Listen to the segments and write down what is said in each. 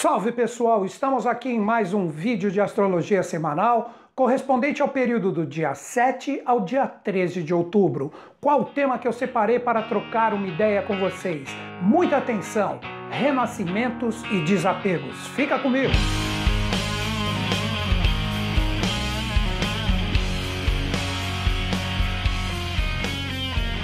Salve pessoal, estamos aqui em mais um vídeo de astrologia semanal correspondente ao período do dia 7 ao dia 13 de outubro. Qual o tema que eu separei para trocar uma ideia com vocês? Muita atenção! Renascimentos e desapegos. Fica comigo!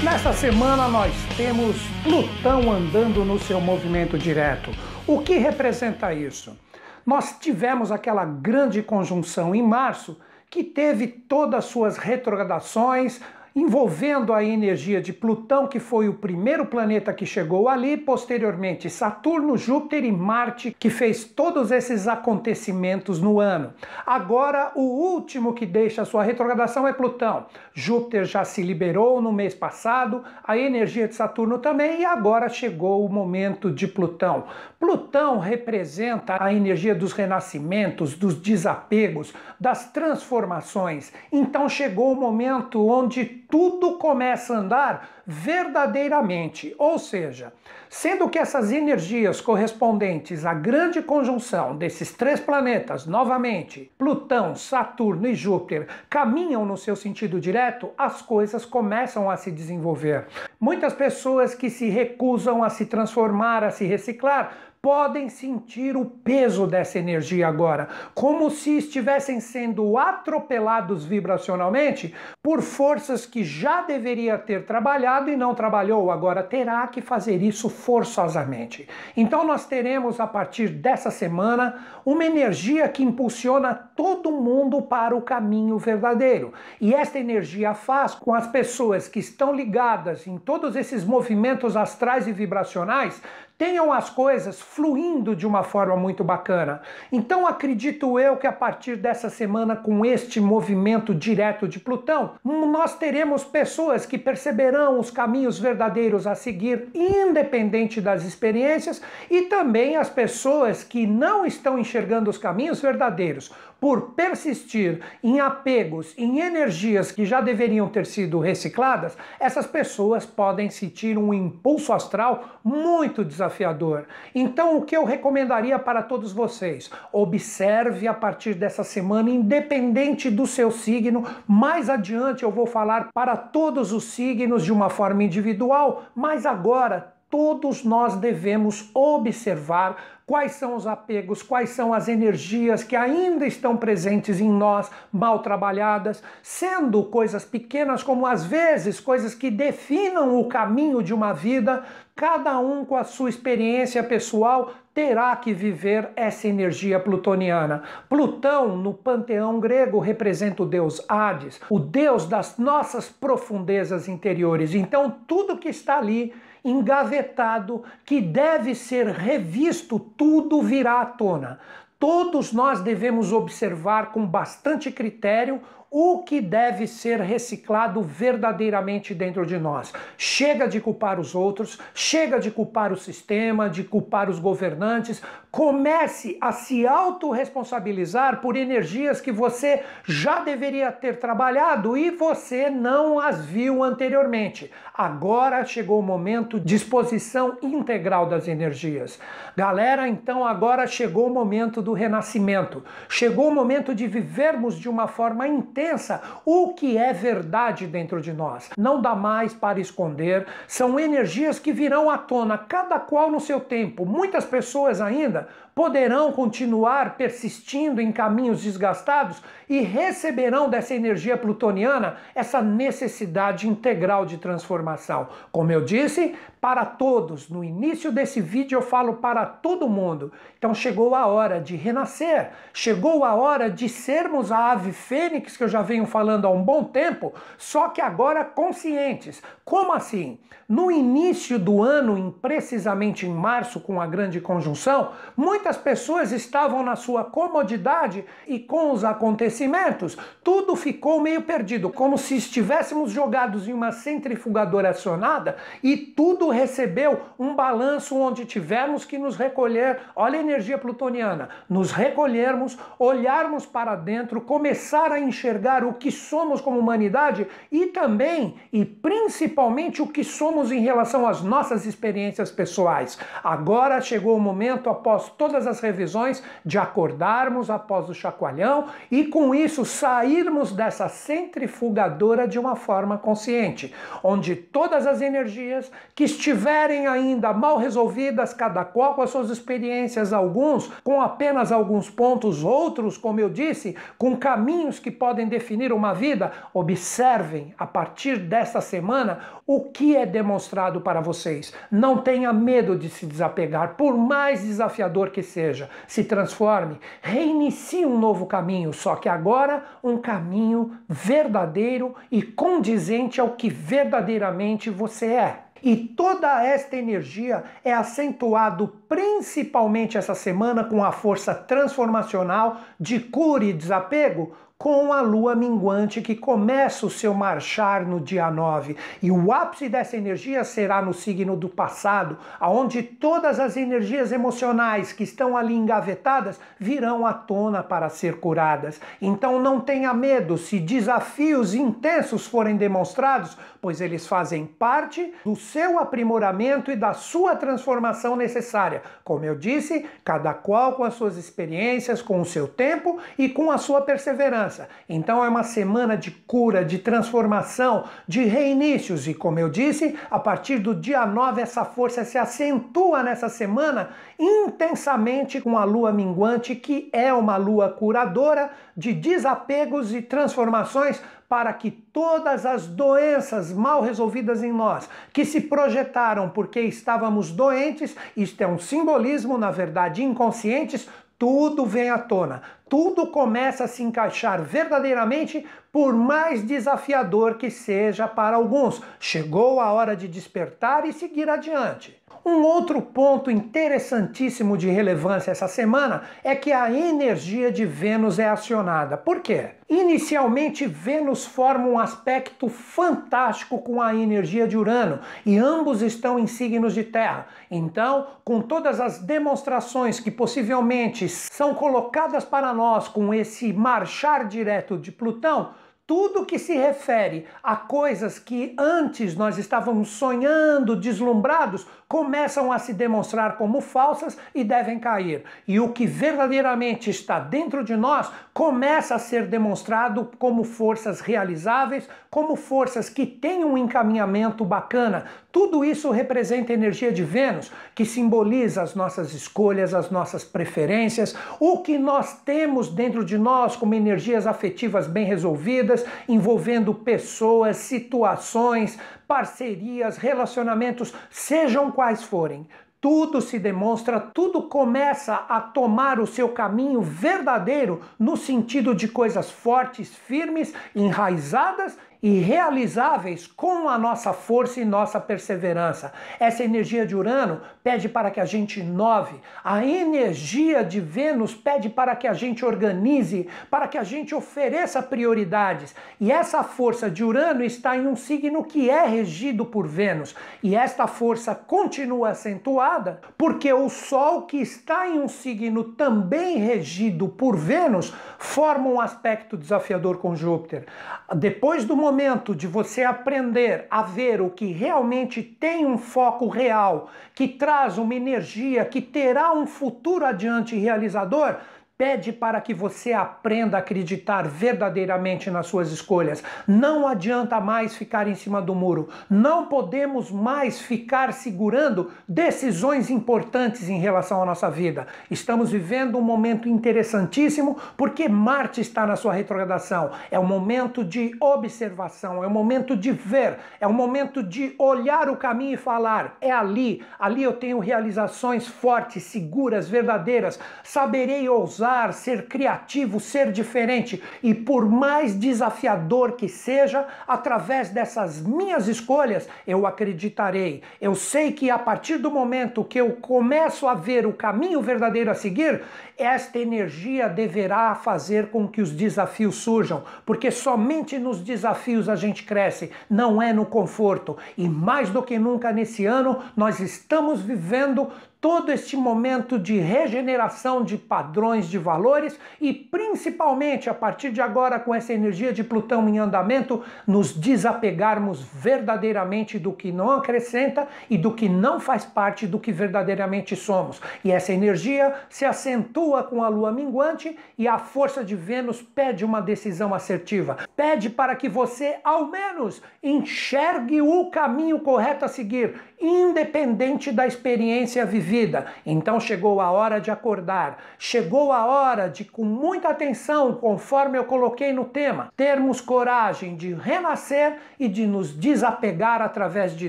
Nesta semana nós temos Plutão andando no seu movimento direto. O que representa isso? Nós tivemos aquela grande conjunção em março que teve todas as suas retrogradações, envolvendo a energia de Plutão, que foi o primeiro planeta que chegou ali, posteriormente Saturno, Júpiter e Marte, que fez todos esses acontecimentos no ano. Agora, o último que deixa sua retrogradação é Plutão. Júpiter já se liberou no mês passado, a energia de Saturno também, e agora chegou o momento de Plutão. Plutão representa a energia dos renascimentos, dos desapegos, das transformações. Então chegou o momento onde tudo começa a andar verdadeiramente. Ou seja, sendo que essas energias correspondentes à grande conjunção desses três planetas, novamente, Plutão, Saturno e Júpiter, caminham no seu sentido direto, as coisas começam a se desenvolver. Muitas pessoas que se recusam a se transformar, a se reciclar, podem sentir o peso dessa energia agora, como se estivessem sendo atropelados vibracionalmente por forças que já deveria ter trabalhado e não trabalhou, agora terá que fazer isso forçosamente. Então nós teremos a partir dessa semana uma energia que impulsiona todo mundo para o caminho verdadeiro. E esta energia faz com as pessoas que estão ligadas em todos esses movimentos astrais e vibracionais tenham as coisas fluindo de uma forma muito bacana. Então acredito eu que a partir dessa semana, com este movimento direto de Plutão, nós teremos pessoas que perceberão os caminhos verdadeiros a seguir, independente das experiências, e também as pessoas que não estão enxergando os caminhos verdadeiros por persistir em apegos, em energias que já deveriam ter sido recicladas, essas pessoas podem sentir um impulso astral muito desafiador. Então, o que eu recomendaria para todos vocês? Observe a partir dessa semana, independente do seu signo. Mais adiante eu vou falar para todos os signos de uma forma individual, mas agora todos nós devemos observar quais são os apegos, quais são as energias que ainda estão presentes em nós, mal trabalhadas, sendo coisas pequenas, como às vezes coisas que definam o caminho de uma vida, cada um com a sua experiência pessoal terá que viver essa energia plutoniana. Plutão, no panteão grego, representa o deus Hades, o deus das nossas profundezas interiores. Então, tudo que está ali engavetado, que deve ser revisto, tudo virá à tona. Todos nós devemos observar com bastante critério o que deve ser reciclado verdadeiramente dentro de nós. Chega de culpar os outros, chega de culpar o sistema, de culpar os governantes, Comece a se autorresponsabilizar por energias que você já deveria ter trabalhado e você não as viu anteriormente. Agora chegou o momento de exposição integral das energias. Galera, então agora chegou o momento do renascimento. Chegou o momento de vivermos de uma forma intensa o que é verdade dentro de nós. Não dá mais para esconder, são energias que virão à tona, cada qual no seu tempo. Muitas pessoas ainda poderão continuar persistindo em caminhos desgastados e receberão dessa energia plutoniana essa necessidade integral de transformação. Como eu disse, para todos. No início desse vídeo eu falo para todo mundo. Então chegou a hora de renascer, chegou a hora de sermos a ave fênix que eu já venho falando há um bom tempo, só que agora conscientes. Como assim? No início do ano, em, precisamente em março, com a grande conjunção, muitas pessoas estavam na sua comodidade e com os acontecimentos, tudo ficou meio perdido, como se estivéssemos jogados em uma centrifugadora acionada e tudo recebeu um balanço onde tivemos que nos recolher, olha a energia plutoniana, nos recolhermos, olharmos para dentro, começar a enxergar o que somos como humanidade e também e principalmente o que somos em relação às nossas experiências pessoais. Agora chegou o momento, após todas as revisões, de acordarmos após o chacoalhão e com isso sairmos dessa centrifugadora de uma forma consciente, onde todas as energias que estiverem ainda mal resolvidas, cada qual com as suas experiências, alguns com apenas alguns pontos, outros, como eu disse, com caminhos que podem definir uma vida, observem a partir desta semana o que é demonstrado para vocês. Não tenha medo de se desapegar, por mais desafiador que seja. Se transforme, reinicie um novo caminho, só que agora um caminho verdadeiro e condizente ao que verdadeiramente você é. E toda esta energia é acentuado principalmente essa semana com a força transformacional de cura e desapego com a lua minguante que começa o seu marchar no dia 9. E o ápice dessa energia será no signo do passado, aonde todas as energias emocionais que estão ali engavetadas virão à tona para ser curadas. Então não tenha medo se desafios intensos forem demonstrados, pois eles fazem parte do seu aprimoramento e da sua transformação necessária. Como eu disse, cada qual com as suas experiências, com o seu tempo e com a sua perseverança. Então é uma semana de cura, de transformação, de reinícios. E como eu disse, a partir do dia 9, essa força se acentua nessa semana intensamente com a lua minguante, que é uma lua curadora de desapegos e transformações para que todas as doenças mal resolvidas em nós, que se projetaram porque estávamos doentes, isto é um simbolismo, na verdade, inconscientes, tudo vem à tona, tudo começa a se encaixar verdadeiramente, por mais desafiador que seja para alguns. Chegou a hora de despertar e seguir adiante. Um outro ponto interessantíssimo de relevância essa semana é que a energia de Vênus é acionada. Por quê? Inicialmente, Vênus forma um aspecto fantástico com a energia de Urano e ambos estão em signos de Terra. Então, com todas as demonstrações que possivelmente são colocadas para nós com esse marchar direto de Plutão, tudo que se refere a coisas que antes nós estávamos sonhando, deslumbrados, começam a se demonstrar como falsas e devem cair. E o que verdadeiramente está dentro de nós começa a ser demonstrado como forças realizáveis, como forças que têm um encaminhamento bacana. Tudo isso representa a energia de Vênus, que simboliza as nossas escolhas, as nossas preferências, o que nós temos dentro de nós como energias afetivas bem resolvidas vidas envolvendo pessoas, situações, parcerias, relacionamentos, sejam quais forem tudo se demonstra, tudo começa a tomar o seu caminho verdadeiro no sentido de coisas fortes, firmes, enraizadas e realizáveis com a nossa força e nossa perseverança. Essa energia de Urano pede para que a gente inove, a energia de Vênus pede para que a gente organize, para que a gente ofereça prioridades. E essa força de Urano está em um signo que é regido por Vênus, e esta força continua acentuada porque o Sol, que está em um signo também regido por Vênus, forma um aspecto desafiador com Júpiter. Depois do momento momento de você aprender a ver o que realmente tem um foco real, que traz uma energia, que terá um futuro adiante realizador, pede para que você aprenda a acreditar verdadeiramente nas suas escolhas. Não adianta mais ficar em cima do muro. Não podemos mais ficar segurando decisões importantes em relação à nossa vida. Estamos vivendo um momento interessantíssimo porque Marte está na sua retrogradação. É um momento de observação, é um momento de ver, é um momento de olhar o caminho e falar: é ali, ali eu tenho realizações fortes, seguras, verdadeiras. Saberei ousar ousar, ser criativo, ser diferente e, por mais desafiador que seja, através dessas minhas escolhas, eu acreditarei. Eu sei que a partir do momento que eu começo a ver o caminho verdadeiro a seguir, esta energia deverá fazer com que os desafios surjam, porque somente nos desafios a gente cresce, não é no conforto. E mais do que nunca nesse ano, nós estamos vivendo todo este momento de regeneração de padrões de valores e principalmente a partir de agora com essa energia de Plutão em andamento, nos desapegarmos verdadeiramente do que não acrescenta e do que não faz parte do que verdadeiramente somos. E essa energia se acentua com a lua minguante e a força de Vênus pede uma decisão assertiva. Pede para que você ao menos enxergue o caminho correto a seguir independente da experiência vivida. Então chegou a hora de acordar, chegou a hora de, com muita atenção, conforme eu coloquei no tema, termos coragem de renascer e de nos desapegar através de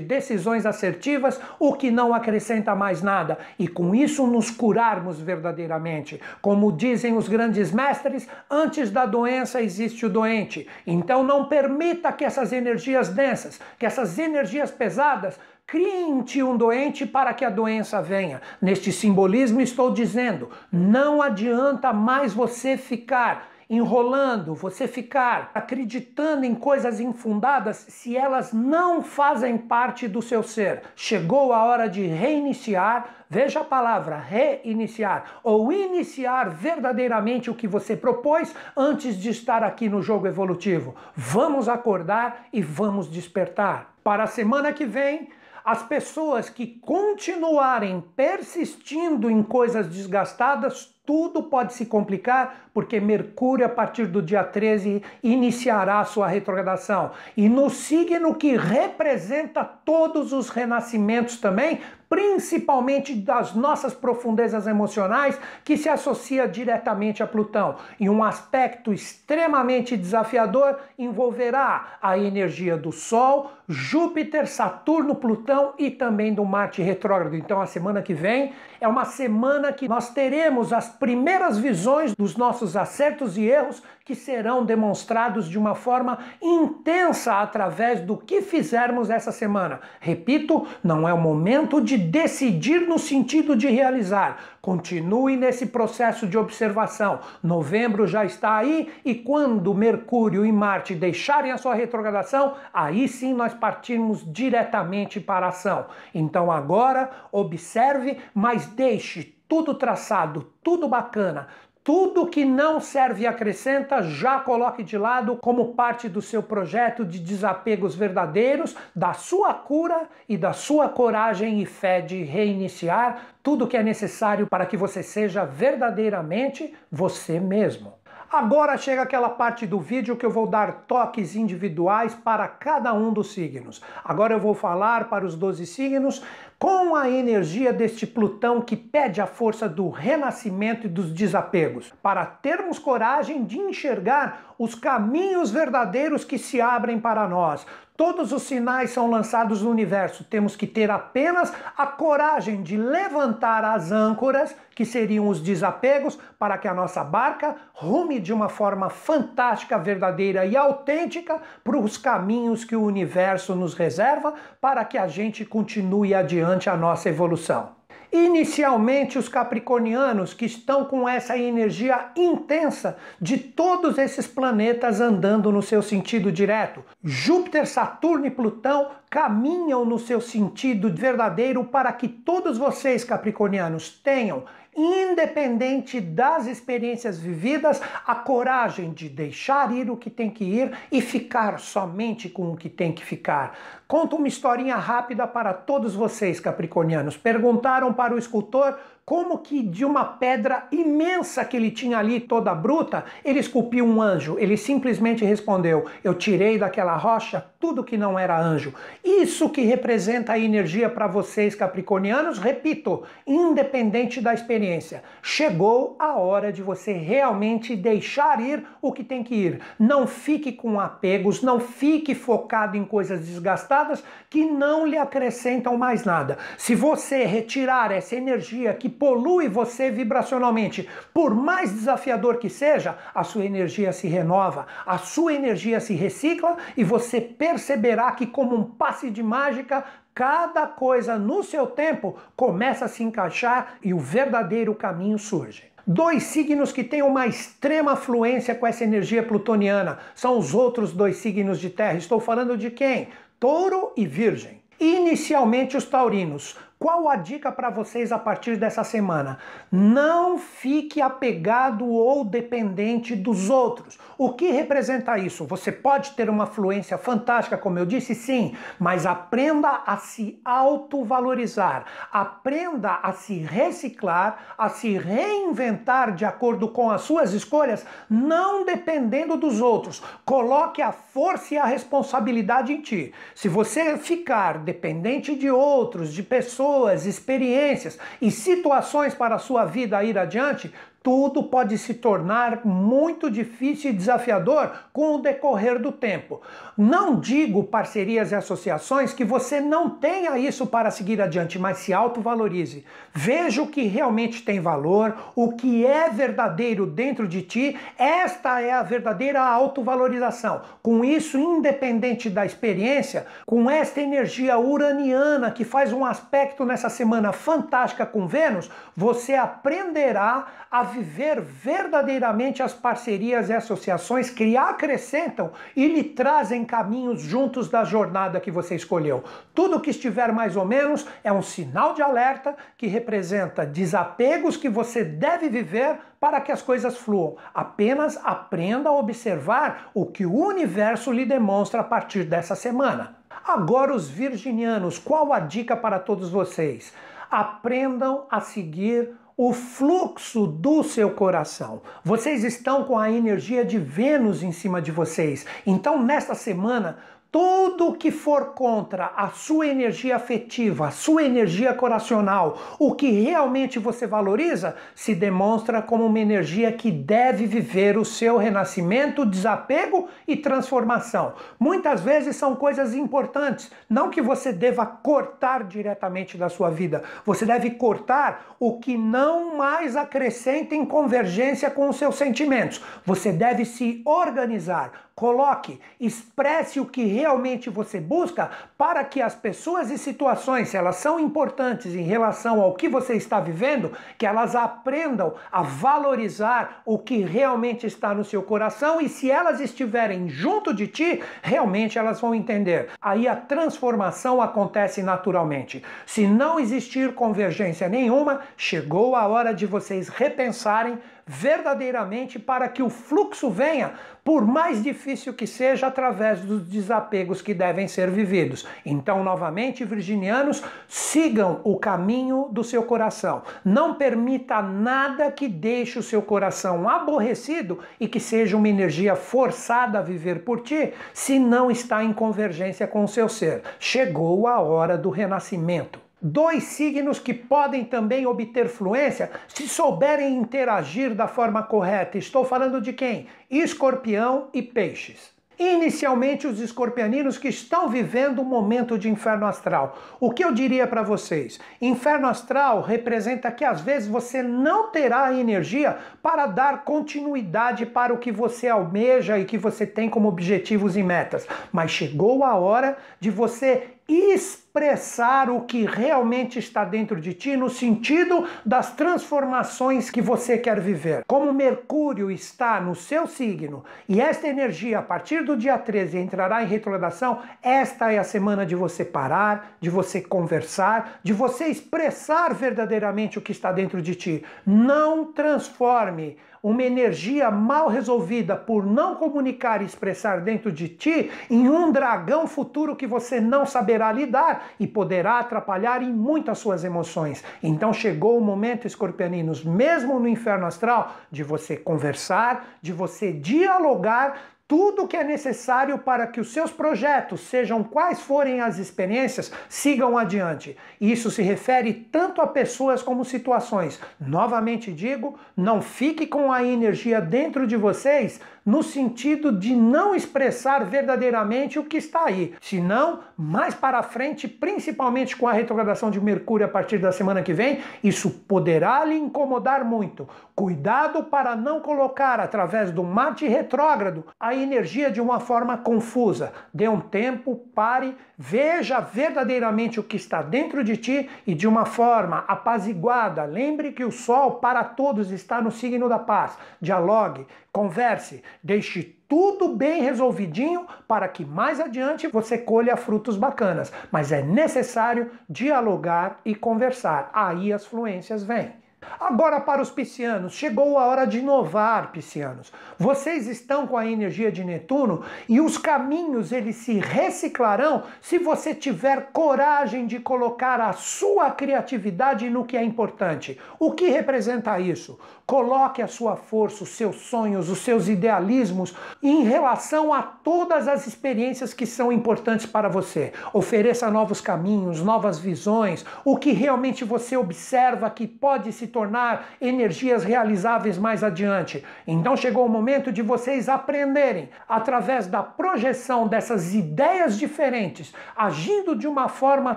decisões assertivas, o que não acrescenta mais nada, e com isso nos curarmos verdadeiramente. Como dizem os grandes mestres, antes da doença existe o doente. Então não permita que essas energias densas, que essas energias pesadas, Crie um doente para que a doença venha. Neste simbolismo estou dizendo: não adianta mais você ficar enrolando, você ficar acreditando em coisas infundadas se elas não fazem parte do seu ser. Chegou a hora de reiniciar, veja a palavra reiniciar, ou iniciar verdadeiramente o que você propôs antes de estar aqui no jogo evolutivo. Vamos acordar e vamos despertar. Para a semana que vem, as pessoas que continuarem persistindo em coisas desgastadas tudo pode se complicar porque Mercúrio, a partir do dia 13, iniciará sua retrogradação. E no signo que representa todos os renascimentos também, principalmente das nossas profundezas emocionais, que se associa diretamente a Plutão. E um aspecto extremamente desafiador envolverá a energia do Sol, Júpiter, Saturno, Plutão e também do Marte retrógrado. Então, a semana que vem é uma semana que nós teremos as primeiras visões dos nossos acertos e erros que serão demonstrados de uma forma intensa através do que fizermos essa semana. Repito, não é o momento de decidir no sentido de realizar. Continue nesse processo de observação. Novembro já está aí e quando Mercúrio e Marte deixarem a sua retrogradação, aí sim nós partimos diretamente para a ação. Então agora observe, mas deixe tudo traçado, tudo bacana, tudo que não serve e acrescenta, já coloque de lado como parte do seu projeto de desapegos verdadeiros, da sua cura e da sua coragem e fé de reiniciar tudo que é necessário para que você seja verdadeiramente você mesmo. Agora chega aquela parte do vídeo que eu vou dar toques individuais para cada um dos signos. Agora eu vou falar para os 12 signos com a energia deste Plutão que pede a força do renascimento e dos desapegos, para termos coragem de enxergar os caminhos verdadeiros que se abrem para nós, Todos os sinais são lançados no universo. Temos que ter apenas a coragem de levantar as âncoras, que seriam os desapegos, para que a nossa barca rume de uma forma fantástica, verdadeira e autêntica para os caminhos que o universo nos reserva, para que a gente continue adiante a nossa evolução. Inicialmente, os capricornianos que estão com essa energia intensa de todos esses planetas andando no seu sentido direto. Júpiter, Saturno e Plutão caminham no seu sentido verdadeiro para que todos vocês, capricornianos, tenham independente das experiências vividas, a coragem de deixar ir o que tem que ir e ficar somente com o que tem que ficar. Conto uma historinha rápida para todos vocês, capricornianos. Perguntaram para o escultor como que de uma pedra imensa que ele tinha ali, toda bruta, ele esculpiu um anjo? Ele simplesmente respondeu: Eu tirei daquela rocha tudo que não era anjo. Isso que representa a energia para vocês, capricornianos, repito, independente da experiência. Chegou a hora de você realmente deixar ir o que tem que ir. Não fique com apegos, não fique focado em coisas desgastadas que não lhe acrescentam mais nada. Se você retirar essa energia que polui você vibracionalmente. Por mais desafiador que seja, a sua energia se renova, a sua energia se recicla e você perceberá que, como um passe de mágica, cada coisa no seu tempo começa a se encaixar e o verdadeiro caminho surge. Dois signos que têm uma extrema fluência com essa energia plutoniana são os outros dois signos de terra. Estou falando de quem? Touro e Virgem. Inicialmente os taurinos, qual a dica para vocês a partir dessa semana? Não fique apegado ou dependente dos outros. O que representa isso? Você pode ter uma fluência fantástica, como eu disse, sim, mas aprenda a se autovalorizar, aprenda a se reciclar, a se reinventar de acordo com as suas escolhas, não dependendo dos outros. Coloque a força e a responsabilidade em ti. Se você ficar dependente de outros, de pessoas, pessoas, experiências e situações para a sua vida ir adiante, tudo pode se tornar muito difícil e desafiador com o decorrer do tempo. Não digo parcerias e associações que você não tenha isso para seguir adiante, mas se autovalorize. Veja o que realmente tem valor, o que é verdadeiro dentro de ti. Esta é a verdadeira autovalorização. Com isso, independente da experiência, com esta energia uraniana que faz um aspecto nessa semana fantástica com Vênus, você aprenderá a viver verdadeiramente as parcerias e associações que acrescentam e lhe trazem caminhos juntos da jornada que você escolheu. Tudo que estiver mais ou menos é um sinal de alerta que representa desapegos que você deve viver para que as coisas fluam. Apenas aprenda a observar o que o universo lhe demonstra a partir dessa semana. Agora, os virginianos, qual a dica para todos vocês? Aprendam a seguir o fluxo do seu coração. Vocês estão com a energia de Vênus em cima de vocês. Então, nesta semana, tudo que for contra a sua energia afetiva, a sua energia coracional, o que realmente você valoriza, se demonstra como uma energia que deve viver o seu renascimento, desapego e transformação. Muitas vezes são coisas importantes, não que você deva cortar diretamente da sua vida, você deve cortar o que não mais acrescenta em convergência com os seus sentimentos. Você deve se organizar Coloque, expresse o que realmente você busca para que as pessoas e situações, se elas são importantes em relação ao que você está vivendo, que elas aprendam a valorizar o que realmente está no seu coração e se elas estiverem junto de ti, realmente elas vão entender. Aí a transformação acontece naturalmente. Se não existir convergência nenhuma, chegou a hora de vocês repensarem verdadeiramente para que o fluxo venha por mais difícil que seja, através dos desapegos que devem ser vividos. Então, novamente, virginianos, sigam o caminho do seu coração. Não permita nada que deixe o seu coração aborrecido e que seja uma energia forçada a viver por ti, se não está em convergência com o seu ser. Chegou a hora do renascimento dois signos que podem também obter fluência se souberem interagir da forma correta. Estou falando de quem? Escorpião e Peixes. Inicialmente, os escorpianinos que estão vivendo um momento de inferno astral. O que eu diria para vocês? Inferno astral representa que às vezes você não terá energia para dar continuidade para o que você almeja e que você tem como objetivos e metas. Mas chegou a hora de você estar expressar o que realmente está dentro de ti no sentido das transformações que você quer viver. Como Mercúrio está no seu signo e esta energia a partir do dia 13 entrará em retrogradação, esta é a semana de você parar, de você conversar, de você expressar verdadeiramente o que está dentro de ti. Não transforme uma energia mal resolvida por não comunicar e expressar dentro de ti em um dragão futuro que você não saberá lidar e poderá atrapalhar em muito as suas emoções. Então chegou o momento, escorpianinos, mesmo no inferno astral, de você conversar, de você dialogar tudo o que é necessário para que os seus projetos, sejam quais forem as experiências, sigam adiante. Isso se refere tanto a pessoas como situações. Novamente digo, não fique com a energia dentro de vocês no sentido de não expressar verdadeiramente o que está aí. Senão, mais para frente, principalmente com a retrogradação de Mercúrio a partir da semana que vem, isso poderá lhe incomodar muito. Cuidado para não colocar, através do Marte retrógrado, a energia de uma forma confusa. Dê um tempo, pare, Veja verdadeiramente o que está dentro de ti e de uma forma apaziguada. Lembre que o sol para todos está no signo da paz. Dialogue, converse, deixe tudo bem resolvidinho para que mais adiante você colha frutos bacanas. Mas é necessário dialogar e conversar. Aí as fluências vêm. Agora, para os piscianos, chegou a hora de inovar, piscianos. Vocês estão com a energia de Netuno e os caminhos eles se reciclarão se você tiver coragem de colocar a sua criatividade no que é importante. O que representa isso? Coloque a sua força, os seus sonhos, os seus idealismos em relação a todas as experiências que são importantes para você. Ofereça novos caminhos, novas visões, o que realmente você observa que pode se tornar energias realizáveis mais adiante. Então chegou o momento de vocês aprenderem, através da projeção dessas ideias diferentes, agindo de uma forma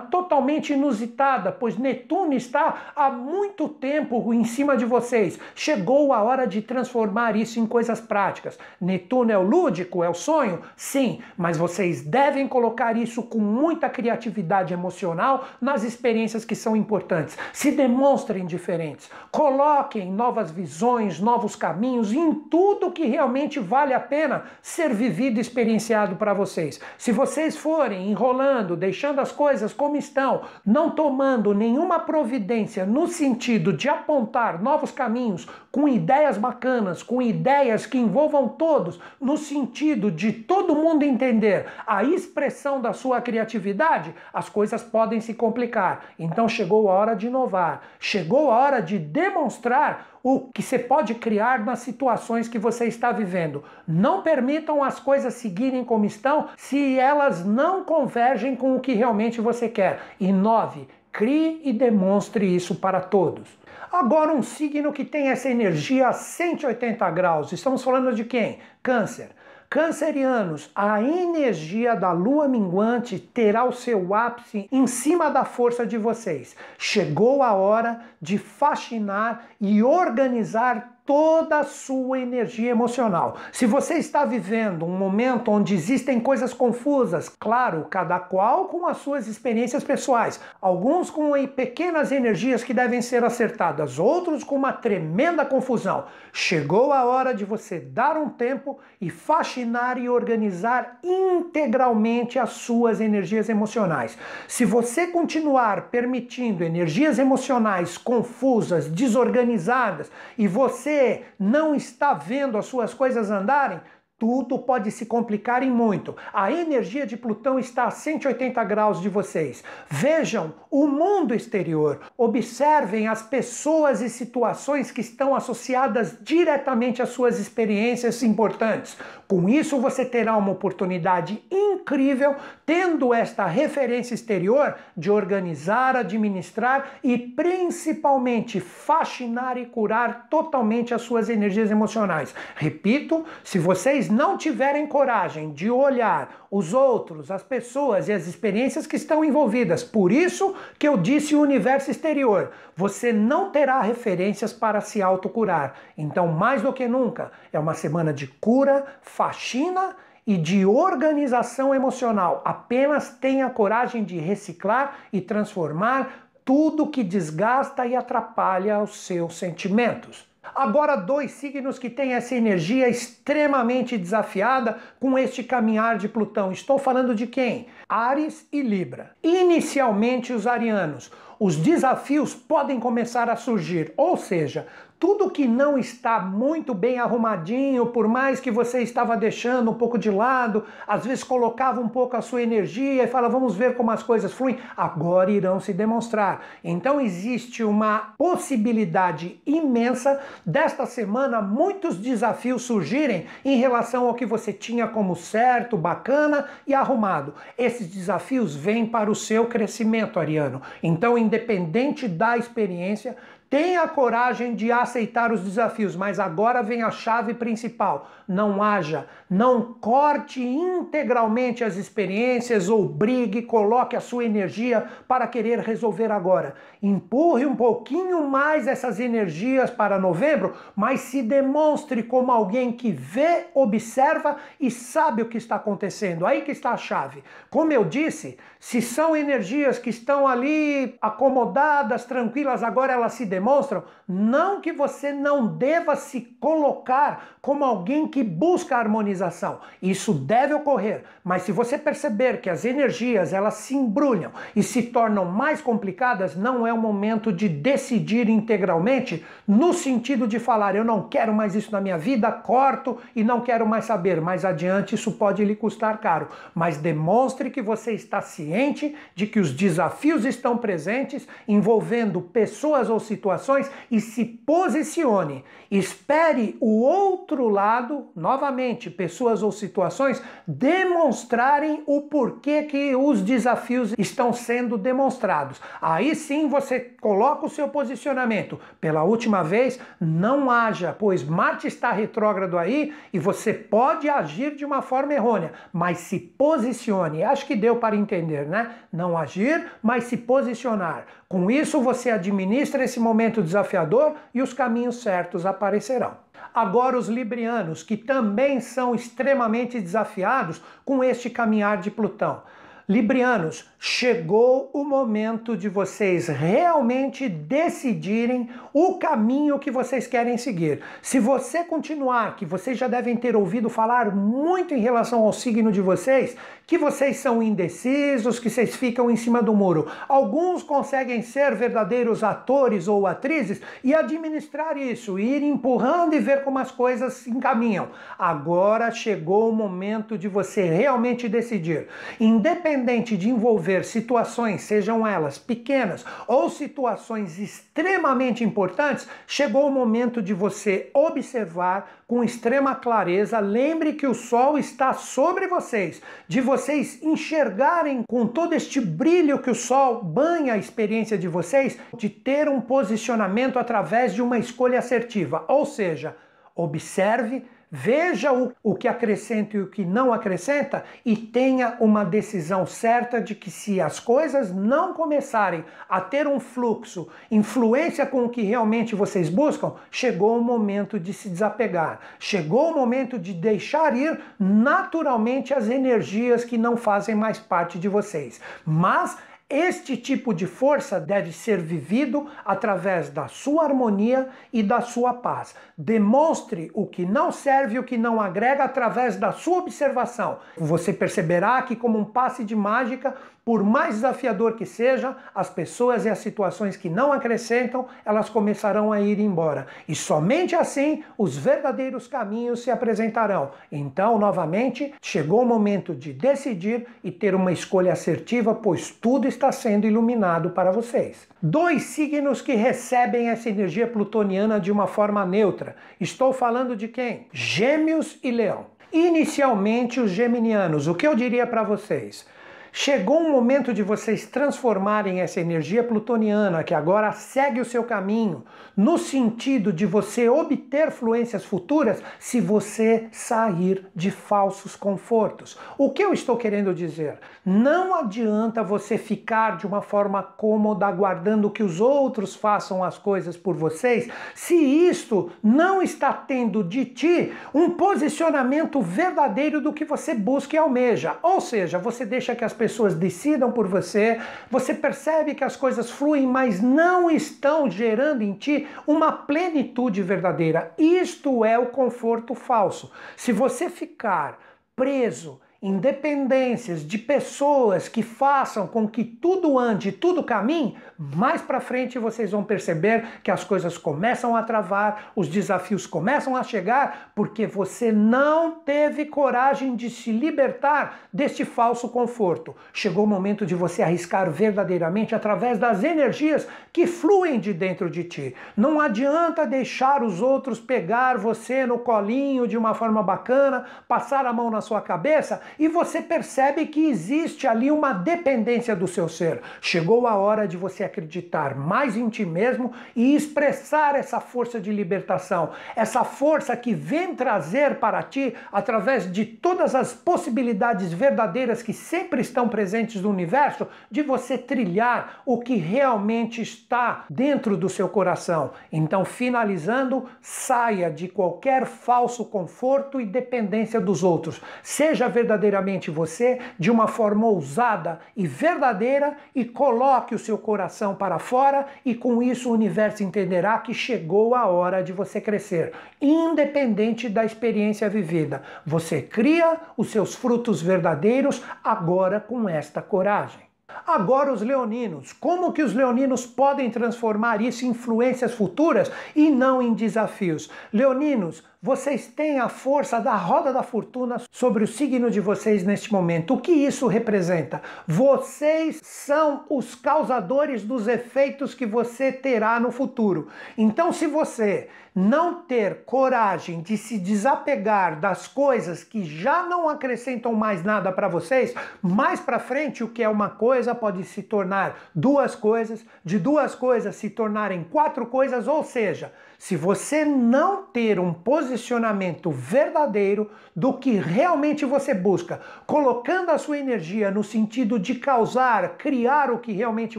totalmente inusitada, pois Netuno está há muito tempo em cima de vocês Chegou a hora de transformar isso em coisas práticas. Netuno é o lúdico, é o sonho? Sim, mas vocês devem colocar isso com muita criatividade emocional nas experiências que são importantes. Se demonstrem diferentes. Coloquem novas visões, novos caminhos em tudo que realmente vale a pena ser vivido e experienciado para vocês. Se vocês forem enrolando, deixando as coisas como estão, não tomando nenhuma providência no sentido de apontar novos caminhos com ideias bacanas, com ideias que envolvam todos, no sentido de todo mundo entender a expressão da sua criatividade, as coisas podem se complicar. Então chegou a hora de inovar, chegou a hora de demonstrar o que você pode criar nas situações que você está vivendo. Não permitam as coisas seguirem como estão se elas não convergem com o que realmente você quer. Inove, crie e demonstre isso para todos. Agora, um signo que tem essa energia a 180 graus. Estamos falando de quem? Câncer. Cancerianos, a energia da lua minguante terá o seu ápice em cima da força de vocês. Chegou a hora de fascinar e organizar toda a sua energia emocional. Se você está vivendo um momento onde existem coisas confusas, claro, cada qual com as suas experiências pessoais, alguns com pequenas energias que devem ser acertadas, outros com uma tremenda confusão, chegou a hora de você dar um tempo e faxinar e organizar integralmente as suas energias emocionais. Se você continuar permitindo energias emocionais confusas, desorganizadas e você não está vendo as suas coisas andarem, tudo pode se complicar em muito. A energia de Plutão está a 180 graus de vocês. Vejam o mundo exterior, observem as pessoas e situações que estão associadas diretamente às suas experiências importantes. Com isso, você terá uma oportunidade incrível, tendo esta referência exterior, de organizar, administrar e principalmente fascinar e curar totalmente as suas energias emocionais. Repito, se vocês não tiverem coragem de olhar os outros, as pessoas e as experiências que estão envolvidas, por isso que eu disse o universo exterior, você não terá referências para se autocurar. Então, mais do que nunca, é uma semana de cura, faxina e de organização emocional. Apenas tenha coragem de reciclar e transformar tudo que desgasta e atrapalha os seus sentimentos. Agora, dois signos que têm essa energia extremamente desafiada com este caminhar de Plutão. Estou falando de quem? Ares e Libra. Inicialmente, os arianos. Os desafios podem começar a surgir, ou seja, tudo que não está muito bem arrumadinho, por mais que você estava deixando um pouco de lado, às vezes colocava um pouco a sua energia e fala, vamos ver como as coisas fluem, agora irão se demonstrar. Então existe uma possibilidade imensa desta semana muitos desafios surgirem em relação ao que você tinha como certo, bacana e arrumado. Esses desafios vêm para o seu crescimento, Ariano. Então, independente da experiência, Tenha coragem de aceitar os desafios, mas agora vem a chave principal. Não haja, não corte integralmente as experiências ou brigue, coloque a sua energia para querer resolver agora. Empurre um pouquinho mais essas energias para novembro, mas se demonstre como alguém que vê, observa e sabe o que está acontecendo. Aí que está a chave. Como eu disse, se são energias que estão ali acomodadas, tranquilas, agora elas se demonstram, não que você não deva se colocar como alguém que busca harmonização. Isso deve ocorrer, mas se você perceber que as energias elas se embrulham e se tornam mais complicadas, não é é o momento de decidir integralmente, no sentido de falar, eu não quero mais isso na minha vida, corto e não quero mais saber. Mais adiante, isso pode lhe custar caro. Mas demonstre que você está ciente de que os desafios estão presentes, envolvendo pessoas ou situações, e se posicione. Espere o outro lado, novamente, pessoas ou situações, demonstrarem o porquê que os desafios estão sendo demonstrados. Aí sim você você coloca o seu posicionamento pela última vez, não haja, pois Marte está retrógrado aí e você pode agir de uma forma errônea, mas se posicione. Acho que deu para entender, né? Não agir, mas se posicionar. Com isso, você administra esse momento desafiador e os caminhos certos aparecerão. Agora, os librianos, que também são extremamente desafiados com este caminhar de Plutão. Librianos, chegou o momento de vocês realmente decidirem o caminho que vocês querem seguir. Se você continuar, que vocês já devem ter ouvido falar muito em relação ao signo de vocês, que vocês são indecisos, que vocês ficam em cima do muro. Alguns conseguem ser verdadeiros atores ou atrizes e administrar isso, ir empurrando e ver como as coisas se encaminham. Agora chegou o momento de você realmente decidir. Independente independente de envolver situações, sejam elas pequenas ou situações extremamente importantes, chegou o momento de você observar com extrema clareza. Lembre que o sol está sobre vocês, de vocês enxergarem com todo este brilho que o sol banha a experiência de vocês, de ter um posicionamento através de uma escolha assertiva. Ou seja, observe veja o, o que acrescenta e o que não acrescenta e tenha uma decisão certa de que se as coisas não começarem a ter um fluxo, influência com o que realmente vocês buscam, chegou o momento de se desapegar, chegou o momento de deixar ir naturalmente as energias que não fazem mais parte de vocês. Mas este tipo de força deve ser vivido através da sua harmonia e da sua paz. Demonstre o que não serve, e o que não agrega, através da sua observação. Você perceberá que, como um passe de mágica, por mais desafiador que seja, as pessoas e as situações que não acrescentam, elas começarão a ir embora. E somente assim os verdadeiros caminhos se apresentarão. Então, novamente, chegou o momento de decidir e ter uma escolha assertiva, pois tudo está sendo iluminado para vocês. Dois signos que recebem essa energia plutoniana de uma forma neutra. Estou falando de quem? Gêmeos e Leão. Inicialmente, os geminianos. O que eu diria para vocês? Chegou o um momento de vocês transformarem essa energia plutoniana, que agora segue o seu caminho, no sentido de você obter fluências futuras se você sair de falsos confortos. O que eu estou querendo dizer? Não adianta você ficar de uma forma cômoda aguardando que os outros façam as coisas por vocês, se isto não está tendo de ti um posicionamento verdadeiro do que você busca e almeja. Ou seja, você deixa que as pessoas decidam por você, você percebe que as coisas fluem, mas não estão gerando em ti uma plenitude verdadeira. Isto é o conforto falso. Se você ficar preso, independências de pessoas que façam com que tudo ande, tudo caminhe, mais para frente vocês vão perceber que as coisas começam a travar, os desafios começam a chegar, porque você não teve coragem de se libertar deste falso conforto. Chegou o momento de você arriscar verdadeiramente através das energias que fluem de dentro de ti. Não adianta deixar os outros pegar você no colinho de uma forma bacana, passar a mão na sua cabeça e você percebe que existe ali uma dependência do seu ser. Chegou a hora de você acreditar mais em ti mesmo e expressar essa força de libertação, essa força que vem trazer para ti através de todas as possibilidades verdadeiras que sempre estão presentes no universo, de você trilhar o que realmente está dentro do seu coração. Então, finalizando, saia de qualquer falso conforto e dependência dos outros. Seja verdadeiro verdadeiramente você de uma forma ousada e verdadeira e coloque o seu coração para fora, e com isso o universo entenderá que chegou a hora de você crescer, independente da experiência vivida. Você cria os seus frutos verdadeiros agora com esta coragem. Agora os leoninos, como que os leoninos podem transformar isso em influências futuras e não em desafios? Leoninos, vocês têm a força da roda da fortuna sobre o signo de vocês neste momento. O que isso representa? Vocês são os causadores dos efeitos que você terá no futuro. Então, se você não ter coragem de se desapegar das coisas que já não acrescentam mais nada para vocês, mais para frente o que é uma coisa pode se tornar duas coisas, de duas coisas se tornarem quatro coisas, ou seja, se você não ter um posicionamento verdadeiro do que realmente você busca, colocando a sua energia no sentido de causar, criar o que realmente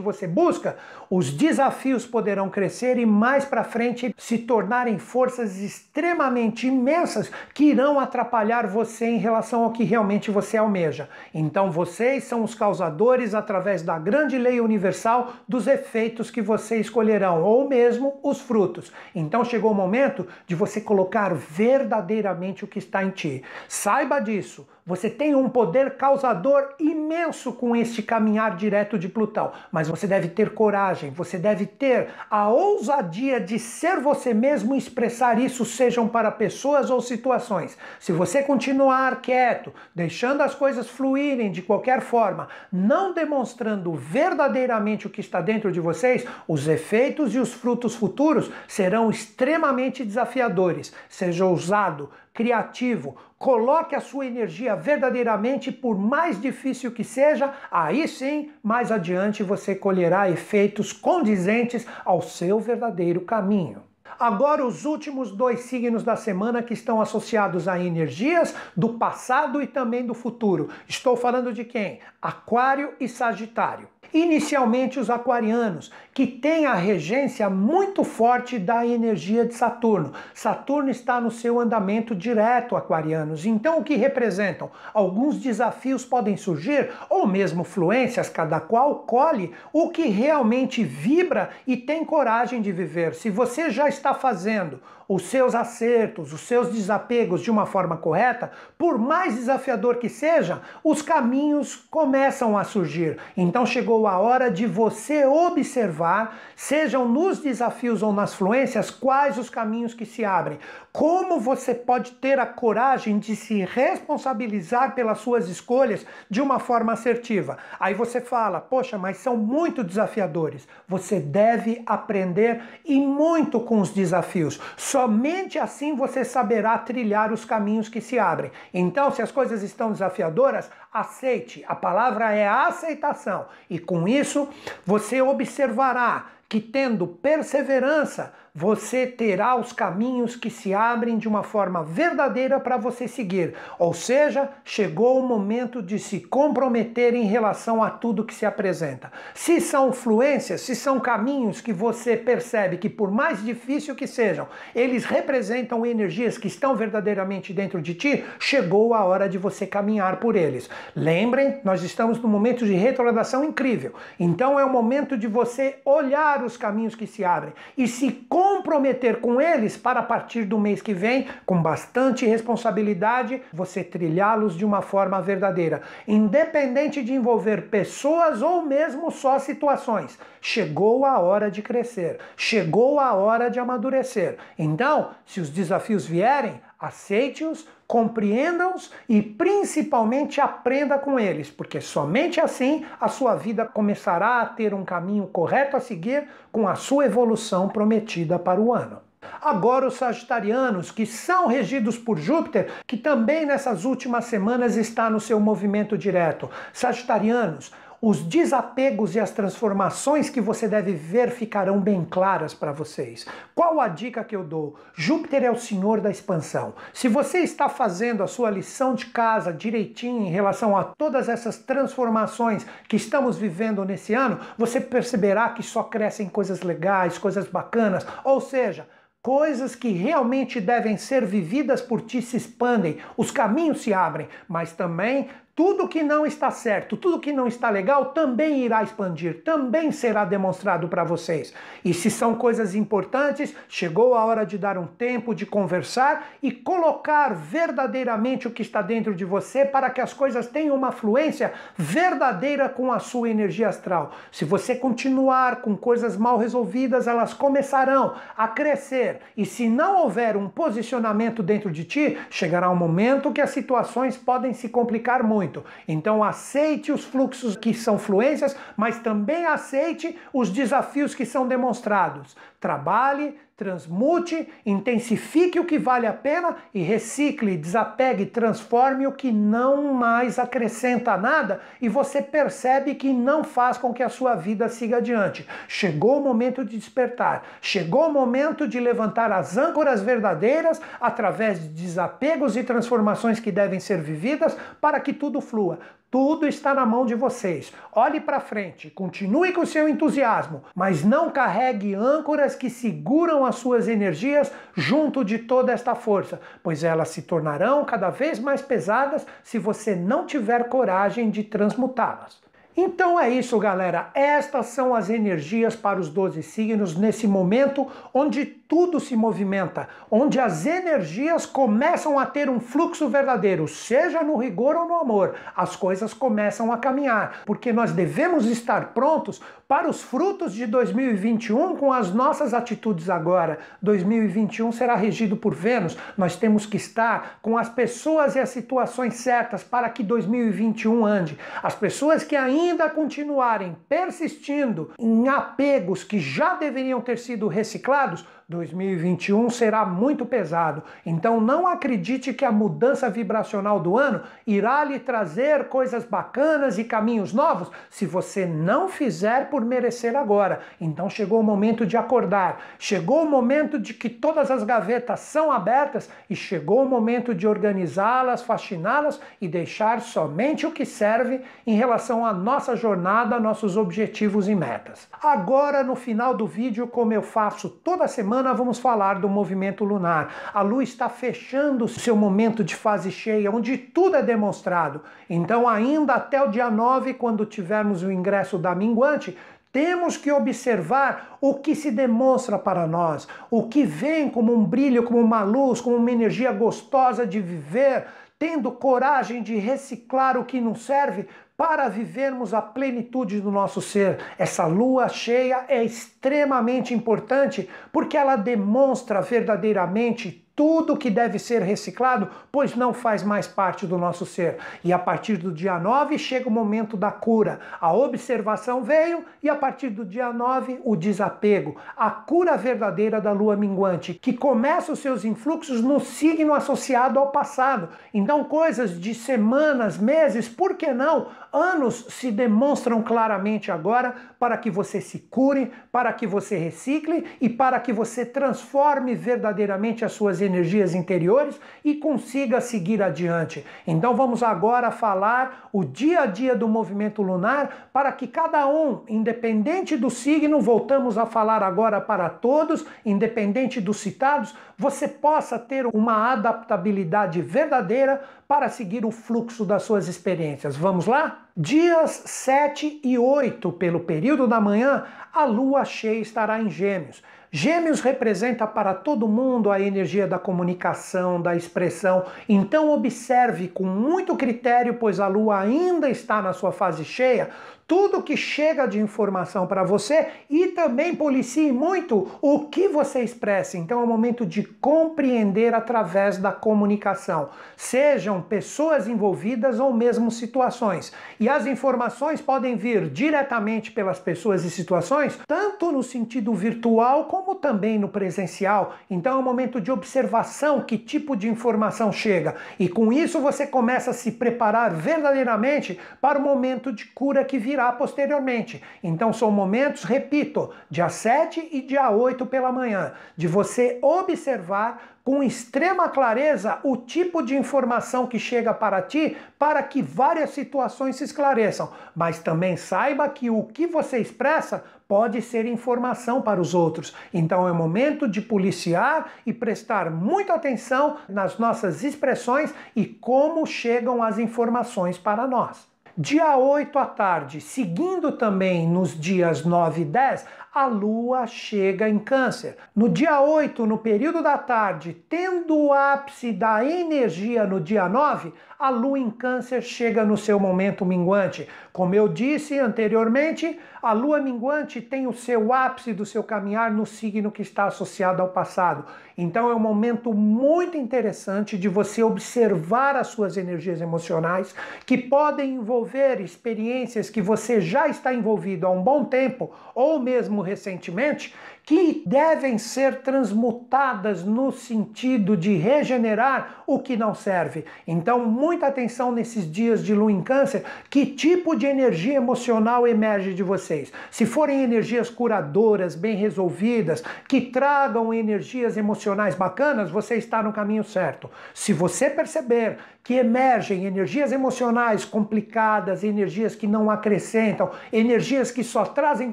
você busca, os desafios poderão crescer e mais para frente se tornarem forças extremamente imensas que irão atrapalhar você em relação ao que realmente você almeja. Então vocês são os causadores através da grande lei universal dos efeitos que você escolherão ou mesmo os frutos. Então, então chegou o momento de você colocar verdadeiramente o que está em ti. Saiba disso. Você tem um poder causador imenso com este caminhar direto de Plutão, mas você deve ter coragem, você deve ter a ousadia de ser você mesmo e expressar isso, sejam para pessoas ou situações. Se você continuar quieto, deixando as coisas fluírem de qualquer forma, não demonstrando verdadeiramente o que está dentro de vocês, os efeitos e os frutos futuros serão extremamente desafiadores. Seja ousado, criativo, coloque a sua energia verdadeiramente, por mais difícil que seja, aí sim, mais adiante você colherá efeitos condizentes ao seu verdadeiro caminho. Agora, os últimos dois signos da semana que estão associados a energias do passado e também do futuro. Estou falando de quem? Aquário e Sagitário. Inicialmente, os aquarianos, que têm a regência muito forte da energia de Saturno. Saturno está no seu andamento direto, aquarianos. Então, o que representam? Alguns desafios podem surgir, ou mesmo fluências, cada qual colhe o que realmente vibra e tem coragem de viver. Se você já está fazendo os seus acertos, os seus desapegos de uma forma correta, por mais desafiador que seja, os caminhos começam a surgir. Então chegou a hora de você observar, sejam nos desafios ou nas fluências, quais os caminhos que se abrem. Como você pode ter a coragem de se responsabilizar pelas suas escolhas de uma forma assertiva? Aí você fala, poxa, mas são muito desafiadores. Você deve aprender e muito com os desafios. Somente assim você saberá trilhar os caminhos que se abrem. Então, se as coisas estão desafiadoras, aceite. A palavra é aceitação. E com isso, você observará que tendo perseverança, você terá os caminhos que se abrem de uma forma verdadeira para você seguir. Ou seja, chegou o momento de se comprometer em relação a tudo que se apresenta. Se são fluências, se são caminhos que você percebe que, por mais difícil que sejam, eles representam energias que estão verdadeiramente dentro de ti, chegou a hora de você caminhar por eles. Lembrem, nós estamos num momento de retrogradação incrível. Então é o momento de você olhar os caminhos que se abrem e se comprometer comprometer com eles para a partir do mês que vem, com bastante responsabilidade, você trilhá-los de uma forma verdadeira, independente de envolver pessoas ou mesmo só situações. Chegou a hora de crescer, chegou a hora de amadurecer. Então, se os desafios vierem, aceite-os, compreenda-os e principalmente aprenda com eles, porque somente assim a sua vida começará a ter um caminho correto a seguir com a sua evolução prometida para o ano. Agora, os Sagitarianos, que são regidos por Júpiter, que também nessas últimas semanas está no seu movimento direto. Sagitarianos, os desapegos e as transformações que você deve ver ficarão bem claras para vocês. Qual a dica que eu dou? Júpiter é o senhor da expansão. Se você está fazendo a sua lição de casa direitinho em relação a todas essas transformações que estamos vivendo nesse ano, você perceberá que só crescem coisas legais, coisas bacanas, ou seja, Coisas que realmente devem ser vividas por ti se expandem, os caminhos se abrem, mas também tudo que não está certo, tudo que não está legal também irá expandir, também será demonstrado para vocês. E se são coisas importantes, chegou a hora de dar um tempo de conversar e colocar verdadeiramente o que está dentro de você para que as coisas tenham uma fluência verdadeira com a sua energia astral. Se você continuar com coisas mal resolvidas, elas começarão a crescer. E se não houver um posicionamento dentro de ti, chegará um momento que as situações podem se complicar muito muito. Então aceite os fluxos que são fluências, mas também aceite os desafios que são demonstrados. Trabalhe, transmute, intensifique o que vale a pena e recicle, desapegue, transforme o que não mais acrescenta nada e você percebe que não faz com que a sua vida siga adiante. Chegou o momento de despertar, chegou o momento de levantar as âncoras verdadeiras através de desapegos e transformações que devem ser vividas para que tudo flua. Tudo está na mão de vocês. Olhe para frente, continue com seu entusiasmo, mas não carregue âncoras que seguram as suas energias junto de toda esta força, pois elas se tornarão cada vez mais pesadas se você não tiver coragem de transmutá-las. Então é isso, galera. Estas são as energias para os 12 signos nesse momento onde tudo se movimenta, onde as energias começam a ter um fluxo verdadeiro, seja no rigor ou no amor. As coisas começam a caminhar, porque nós devemos estar prontos para os frutos de 2021 com as nossas atitudes agora. 2021 será regido por Vênus. Nós temos que estar com as pessoas e as situações certas para que 2021 ande. As pessoas que ainda continuarem persistindo em apegos que já deveriam ter sido reciclados 2021 será muito pesado, então não acredite que a mudança vibracional do ano irá lhe trazer coisas bacanas e caminhos novos se você não fizer por merecer agora. Então chegou o momento de acordar, chegou o momento de que todas as gavetas são abertas e chegou o momento de organizá-las, faxiná-las e deixar somente o que serve em relação à nossa jornada, nossos objetivos e metas. Agora, no final do vídeo, como eu faço toda semana, semana vamos falar do movimento lunar. A Lua está fechando seu momento de fase cheia, onde tudo é demonstrado. Então, ainda até o dia 9, quando tivermos o ingresso da minguante, temos que observar o que se demonstra para nós, o que vem como um brilho, como uma luz, como uma energia gostosa de viver, tendo coragem de reciclar o que não serve para vivermos a plenitude do nosso ser. Essa lua cheia é extremamente importante porque ela demonstra verdadeiramente tudo que deve ser reciclado, pois não faz mais parte do nosso ser. E a partir do dia 9 chega o momento da cura. A observação veio e a partir do dia 9 o desapego, a cura verdadeira da lua minguante, que começa os seus influxos no signo associado ao passado. Então, coisas de semanas, meses, por que não? anos se demonstram claramente agora para que você se cure, para que você recicle e para que você transforme verdadeiramente as suas energias interiores e consiga seguir adiante. Então vamos agora falar o dia a dia do movimento lunar para que cada um, independente do signo, voltamos a falar agora para todos, independente dos citados, você possa ter uma adaptabilidade verdadeira para seguir o fluxo das suas experiências. Vamos lá? Dias 7 e 8, pelo período da manhã, a lua cheia estará em Gêmeos. Gêmeos representa para todo mundo a energia da comunicação, da expressão. Então observe com muito critério, pois a lua ainda está na sua fase cheia, tudo que chega de informação para você e também policie muito o que você expressa. Então é o momento de compreender através da comunicação, sejam pessoas envolvidas ou mesmo situações. E as informações podem vir diretamente pelas pessoas e situações, tanto no sentido virtual como também no presencial. Então é o momento de observação que tipo de informação chega e com isso você começa a se preparar verdadeiramente para o momento de cura que virá virá posteriormente. Então são momentos, repito, dia 7 e dia 8 pela manhã, de você observar com extrema clareza o tipo de informação que chega para ti, para que várias situações se esclareçam. Mas também saiba que o que você expressa pode ser informação para os outros. Então é momento de policiar e prestar muita atenção nas nossas expressões e como chegam as informações para nós. Dia 8 à tarde, seguindo também nos dias 9 e 10, a Lua chega em Câncer. No dia 8, no período da tarde, tendo o ápice da energia no dia 9, a Lua em Câncer chega no seu momento minguante. Como eu disse anteriormente, a Lua minguante tem o seu ápice do seu caminhar no signo que está associado ao passado. Então é um momento muito interessante de você observar as suas energias emocionais que podem envolver envolver experiências que você já está envolvido há um bom tempo ou mesmo recentemente, que devem ser transmutadas no sentido de regenerar o que não serve. Então, muita atenção nesses dias de lua em câncer, que tipo de energia emocional emerge de vocês? Se forem energias curadoras, bem resolvidas, que tragam energias emocionais bacanas, você está no caminho certo. Se você perceber que emergem energias emocionais complicadas, energias que não acrescentam, energias que só trazem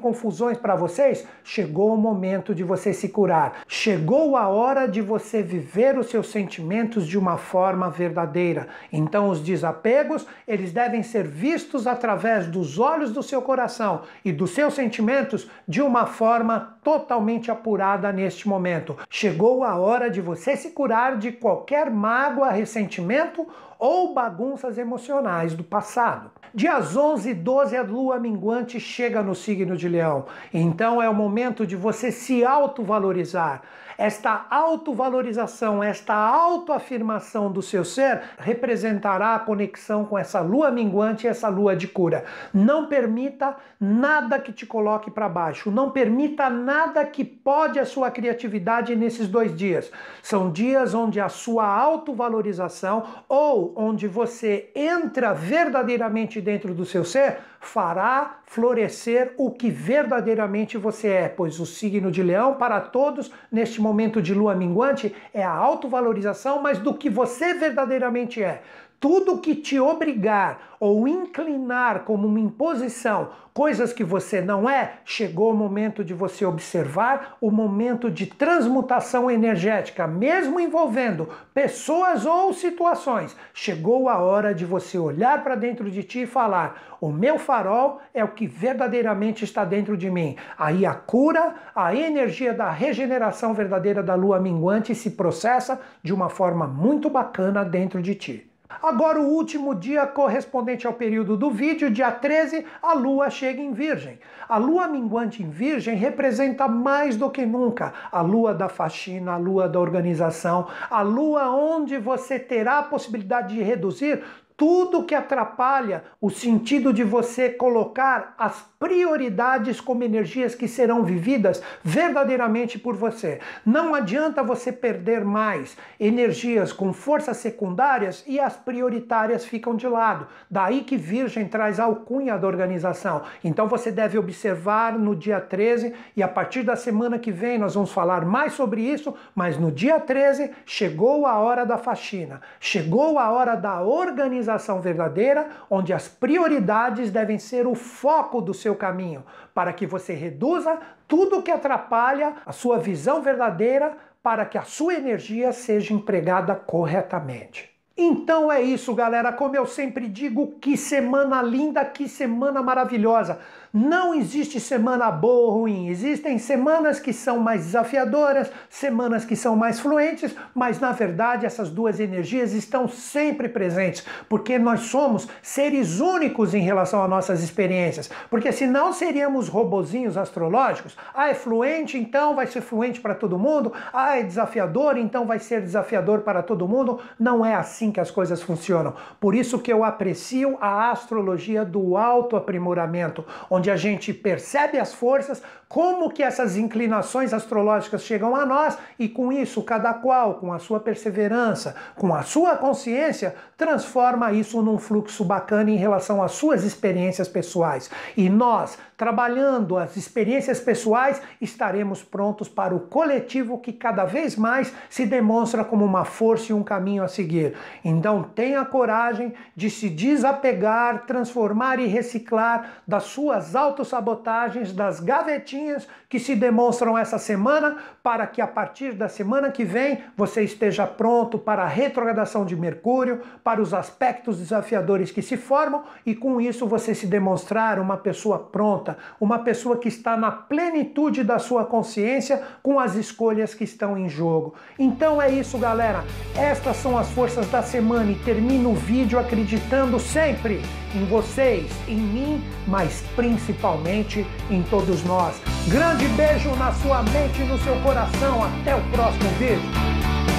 confusões para vocês, chegou o momento momento de você se curar. Chegou a hora de você viver os seus sentimentos de uma forma verdadeira. Então os desapegos, eles devem ser vistos através dos olhos do seu coração e dos seus sentimentos de uma forma totalmente apurada neste momento. Chegou a hora de você se curar de qualquer mágoa, ressentimento ou bagunças emocionais do passado. Dias 11 e 12 a lua minguante chega no signo de Leão. Então é o momento de você se autovalorizar. Esta autovalorização, esta autoafirmação do seu ser representará a conexão com essa lua minguante e essa lua de cura. Não permita nada que te coloque para baixo, não permita nada que pode a sua criatividade nesses dois dias. São dias onde a sua autovalorização ou onde você entra verdadeiramente dentro do seu ser fará florescer o que verdadeiramente você é, pois o signo de leão para todos neste momento de lua minguante é a autovalorização, mas do que você verdadeiramente é. Tudo que te obrigar ou inclinar como uma imposição coisas que você não é, chegou o momento de você observar o momento de transmutação energética, mesmo envolvendo pessoas ou situações. Chegou a hora de você olhar para dentro de ti e falar: o meu farol é o que verdadeiramente está dentro de mim. Aí a cura, a energia da regeneração verdadeira da lua minguante se processa de uma forma muito bacana dentro de ti. Agora, o último dia correspondente ao período do vídeo, dia 13, a Lua chega em Virgem. A Lua minguante em Virgem representa mais do que nunca a Lua da faxina, a Lua da organização, a Lua onde você terá a possibilidade de reduzir tudo que atrapalha o sentido de você colocar as prioridades como energias que serão vividas verdadeiramente por você. Não adianta você perder mais energias com forças secundárias e as prioritárias ficam de lado. Daí que Virgem traz a alcunha da organização. Então você deve observar no dia 13 e a partir da semana que vem nós vamos falar mais sobre isso, mas no dia 13 chegou a hora da faxina. Chegou a hora da organização verdadeira, onde as prioridades devem ser o foco do seu seu caminho, para que você reduza tudo que atrapalha a sua visão verdadeira, para que a sua energia seja empregada corretamente. Então é isso, galera. Como eu sempre digo, que semana linda, que semana maravilhosa. Não existe semana boa ou ruim. Existem semanas que são mais desafiadoras, semanas que são mais fluentes, mas na verdade essas duas energias estão sempre presentes, porque nós somos seres únicos em relação a nossas experiências. Porque senão seríamos robozinhos astrológicos. Ah, é fluente, então vai ser fluente para todo mundo. Ah, é desafiador, então vai ser desafiador para todo mundo. Não é assim que as coisas funcionam. Por isso que eu aprecio a astrologia do autoaprimoramento, onde onde a gente percebe as forças, como que essas inclinações astrológicas chegam a nós e com isso cada qual, com a sua perseverança, com a sua consciência, transforma isso num fluxo bacana em relação às suas experiências pessoais. E nós, trabalhando as experiências pessoais, estaremos prontos para o coletivo que cada vez mais se demonstra como uma força e um caminho a seguir. Então tenha coragem de se desapegar, transformar e reciclar das suas autossabotagens, das gavetinhas que se demonstram essa semana, para que a partir da semana que vem você esteja pronto para a retrogradação de Mercúrio, para os aspectos desafiadores que se formam e com isso você se demonstrar uma pessoa pronta, uma pessoa que está na plenitude da sua consciência com as escolhas que estão em jogo. Então é isso, galera. Estas são as forças da semana e termino o vídeo acreditando sempre em vocês, em mim, mas principalmente em todos nós. Grande beijo na sua mente e no seu coração. Até o próximo vídeo.